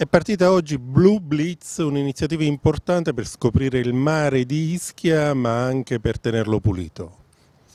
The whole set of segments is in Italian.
È partita oggi Blue Blitz, un'iniziativa importante per scoprire il mare di Ischia ma anche per tenerlo pulito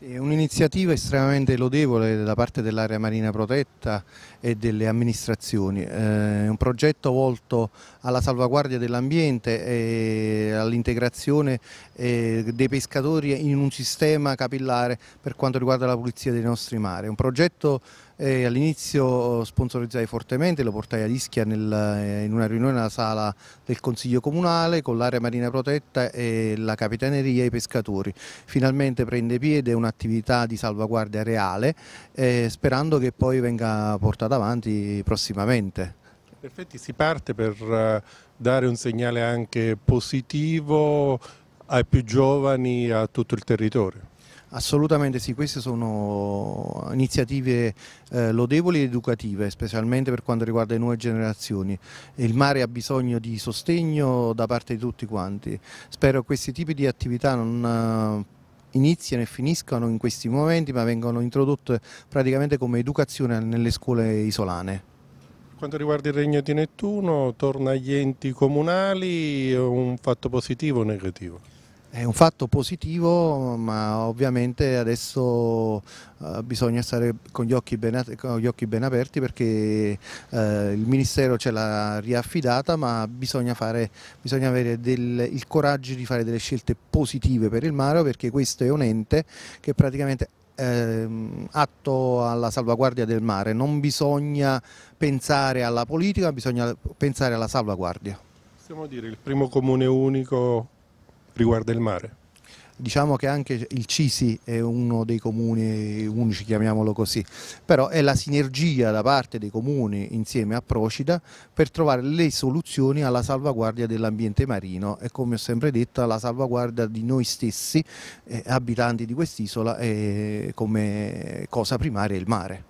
è un'iniziativa estremamente lodevole da parte dell'area marina protetta e delle amministrazioni, eh, è un progetto volto alla salvaguardia dell'ambiente e all'integrazione eh, dei pescatori in un sistema capillare per quanto riguarda la pulizia dei nostri mari. È un progetto eh, all'inizio sponsorizzai fortemente, lo portai a Ischia nel, in una riunione alla sala del Consiglio Comunale con l'area marina protetta e la capitaneria e i pescatori. Finalmente prende piede una un'attività di salvaguardia reale eh, sperando che poi venga portata avanti prossimamente. In effetti si parte per eh, dare un segnale anche positivo ai più giovani, a tutto il territorio. Assolutamente sì, queste sono iniziative eh, lodevoli ed educative, specialmente per quanto riguarda le nuove generazioni. Il mare ha bisogno di sostegno da parte di tutti quanti. Spero che questi tipi di attività non eh, iniziano e finiscono in questi momenti, ma vengono introdotte praticamente come educazione nelle scuole isolane. Quanto riguarda il regno di Nettuno, torna agli enti comunali, un fatto positivo o negativo? È un fatto positivo, ma ovviamente adesso eh, bisogna stare con gli occhi ben, gli occhi ben aperti perché eh, il Ministero ce l'ha riaffidata, ma bisogna, fare, bisogna avere del, il coraggio di fare delle scelte positive per il Maro perché questo è un ente che praticamente ehm, atto alla salvaguardia del mare, non bisogna pensare alla politica, bisogna pensare alla salvaguardia. Possiamo dire il primo comune unico riguarda il mare. Diciamo che anche il Cisi è uno dei comuni unici, chiamiamolo così, però è la sinergia da parte dei comuni insieme a Procida per trovare le soluzioni alla salvaguardia dell'ambiente marino e come ho sempre detto alla salvaguardia di noi stessi, eh, abitanti di quest'isola, eh, come cosa primaria il mare.